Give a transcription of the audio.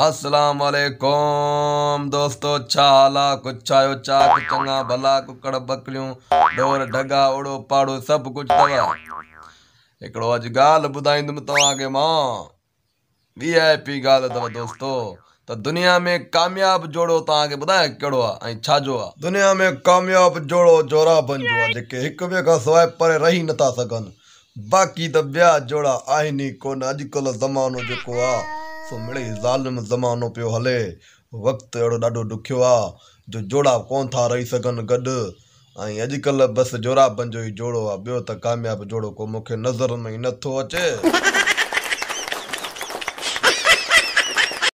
असलकुम दोस्तों छाला कुछ चाक चंगा भला कुकड़ बकरियूं ढोर ढगा ओड़ो पाड़ो सभु कुझु अथव हिकिड़ो अॼु ॻाल्हि ॿुधाईंदुमि तव्हांखे मां वी आई पी ॻाल्हि अथव दोस्तो त दुनिया में कामयाबु जोड़ो तव्हांखे ॿुधाए कहिड़ो आहे ऐं दुनिया में कामयाबु जोड़ो जोराबनि जो आहे जेके हिक ॿिए परे रही नथा सघनि बाक़ी त ॿिया जोड़ा आहिनि ई कोन अॼुकल्ह ज़मानो जेको आहे सो मिड़ई ज़ालिम ज़मानो पियो हले वक़्तु अहिड़ो ॾाढो ॾुखियो आहे जो जोड़ा कोन था रही सघनि गॾु ऐं अॼुकल्ह बसि जोराबनि जो ई जोड़ो आहे ॿियो त कामयाबु जोड़ो को मूंखे नज़र में ई नथो अचे